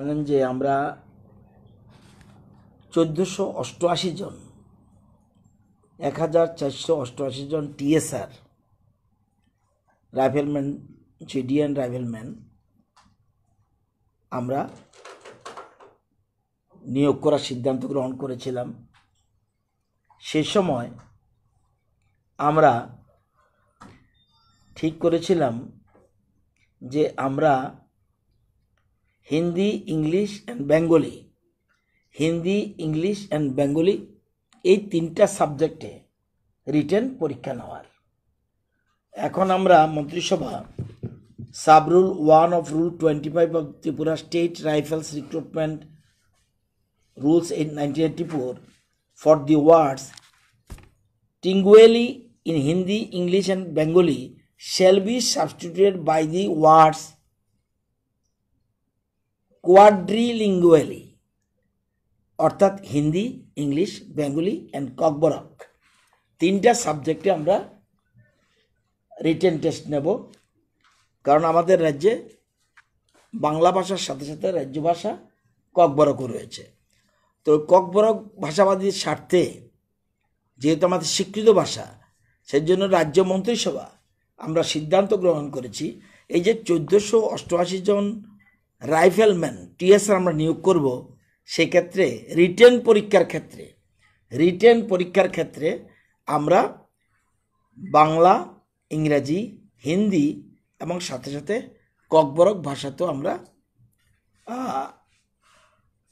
জানেন যে আমরা চোদ্দোশো অষ্টআশি জন এক হাজার চারশো অষ্টআশি জন টিএসআর রাইফেলম্যান সিডিএন রাইফেলম্যান আমরা নিয়োগ করার সিদ্ধান্ত গ্রহণ করেছিলাম সে সময় আমরা ঠিক করেছিলাম যে আমরা Hindi English and Bengali Hindi English and Bengali এই তিনটা সাবজেক্টে রিটেন পরীক্ষা নেওয়ার এখন আমরা মন্ত্রিসভা sub rule one of rule twenty five of Tripura state rifles recruitment rules eighty four for the words trilingually in Hindi English and Bengali shall be substituted by the words quadrilingually অর্থাৎ Hindi English Bengali and Kokborok তিনটা সাবজেক্টে আমরা written test নেব কারণ আমাদের রাজ্যে বাংলা ভাষার সাথে সাথে রাজ্য ভাষা ককবরকও রয়েছে তো ককবরক ভাষাবাদীর স্বার্থে যেহেতু আমাদের স্বীকৃত ভাষা জন্য রাজ্য মন্ত্রিসভা আমরা সিদ্ধান্ত গ্রহণ করেছি এই যে চোদ্দোশো অষ্টআশি জন রাইফেলম্যান টিএসআর আমরা নিয়োগ করব সেক্ষেত্রে রিটেন পরীক্ষার ক্ষেত্রে রিটেন পরীক্ষার ক্ষেত্রে আমরা বাংলা ইংরাজি হিন্দি এবং সাথে সাথে ককবরক ভাষাতেও আমরা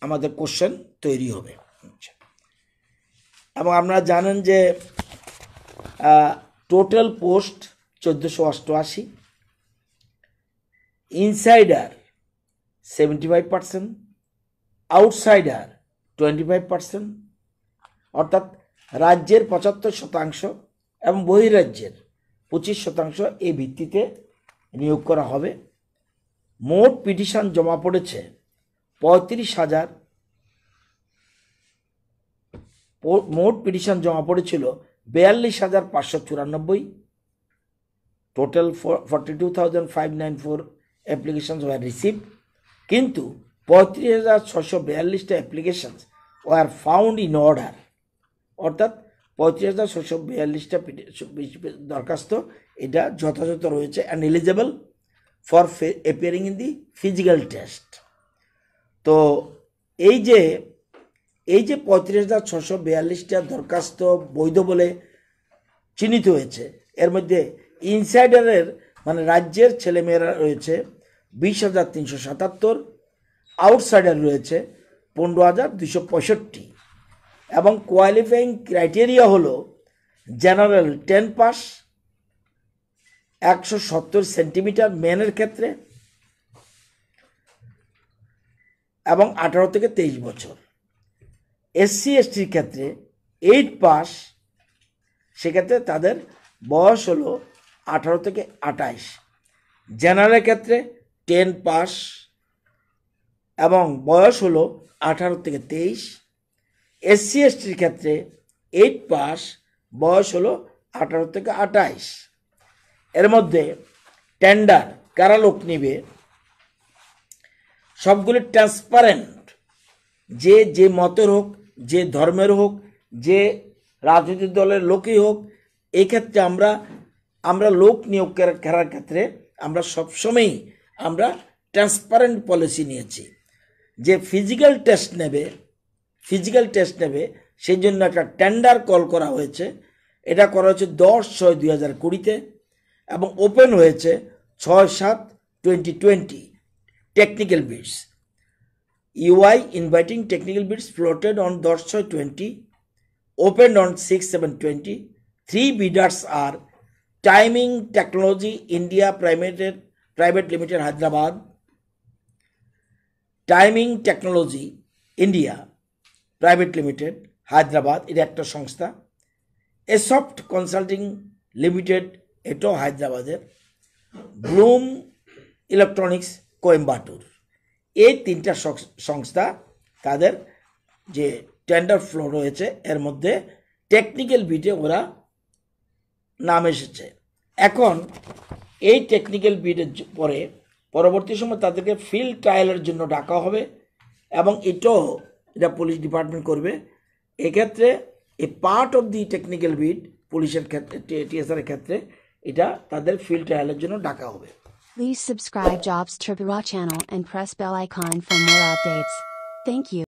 আমাদের কোশ্চেন তৈরি হবে এবং আপনারা জানেন যে টোটাল পোস্ট চোদ্দোশো অষ্টআশি insider seventy five percent outsider twenty five percent অর্থাৎ রাজ্যের পঁচাত্তর শতাংশ এবং বহিরাজ্যের পঁচিশ শতাংশ এই ভিত্তিতে নিয়োগ করা হবে মোট পিটিশন জমা পড়েছে পঁয়ত্রিশ হাজার মোট পিটিশন জমা পড়েছিল বিয়াল্লিশ হাজার পাঁচশো চুরানব্বই total four forty two thousand five nine four applications were received কিন্তু পঁয়ত্রিশ হাজার ছশো বিয়াল্লিশটা applications were found in order অর্থাৎ পঁয়ত্রিশ হাজার ছশো বিয়াল্লিশটা দরখাস্ত এটা যথাযথ রয়েছে and eligible for appearing in the physical test তো এই যে এই যে পঁয়ত্রিশ হাজার ছশো বিয়াল্লিশটা দরখাস্ত বৈধ বলে চিহ্নিত হয়েছে এর মধ্যে ইনসাইডারের মানে রাজ্যের ছেলেমেয়েরা রয়েছে বিশ হাজার তিনশো সাতাত্তর আউটসাইডার রয়েছে পনেরো হাজার দুশো পঁয়ষট্টি এবং কোয়ালিফাইং ক্রাইটেরিয়া হলো জেনারেল টেন পাস একশো সত্তর সেন্টিমিটার মেনের ক্ষেত্রে এবং আঠারো থেকে তেইশ বছর এসসি এসটির ক্ষেত্রে এইট পাস সেক্ষেত্রে তাদের বয়স হলো আঠারো থেকে আটাইশ জেনারেলের ক্ষেত্রে টেন পাস এবং বয়স হলো আঠারো থেকে তেইশ এসসি এসটির ক্ষেত্রে এইট পাস বয়স হলো আঠারো থেকে আঠাইশ এর মধ্যে টেন্ডার কারা লোক নিবে সবগুলি ট্রান্সপারেন্ট যে যে মতের হোক যে ধর্মের হোক যে রাজনৈতিক দলের লোকই হোক এক্ষেত্রে আমরা আমরা লোক নিয়োগ করার ক্ষেত্রে আমরা সবসময়ই আমরা ট্রান্সপারেন্ট পলিসি নিয়েছি যে ফিজিক্যাল টেস্ট নেবে ফিজিক্যাল টেস্ট নেবে সেই জন্য একটা টেন্ডার কল করা হয়েছে এটা করা হয়েছে দশ ছয় দুই হাজার কুড়িতে এবং ওপেন হয়েছে ছয় সাত twenty twenty technical bids UI inviting technical bids floated on দশ ছয় twenty open on six seven twenty three bidders আর টাইমিং টেকনোলজি ইন্ডিয়া প্রাইমেটেড private limited Hyderabad timing technology India private limited Hyderabad এটা একটা সংস্থা এসফট কনসাল্টিং লিমিটেড এটাও হায়দ্রাবাদের ব্লুম ইলেকট্রনিক্স কোয়েম্বাটুর এই তিনটা সংস্থা তাদের যে টেন্ডার ফ্লো রয়েছে এর মধ্যে টেকনিক্যাল বিটে ওরা নাম এসেছে এখন এই টেকনিক্যাল বিডের পরে পরবর্তী সময় তাদেরকে ফিল্ড ট্রায়ালের জন্য ডাকা হবে এবং এটাও এটা পুলিশ ডিপার্টমেন্ট করবে এক্ষেত্রে a part of the technical bid পুলিশের ক্ষেত্রে টিএসআরের ক্ষেত্রে এটা তাদের ফিল্ড ট্রায়ালের জন্য ডাকা হবে Please subscribe Jobs Tribura channel and press bell icon for more updates. Thank you.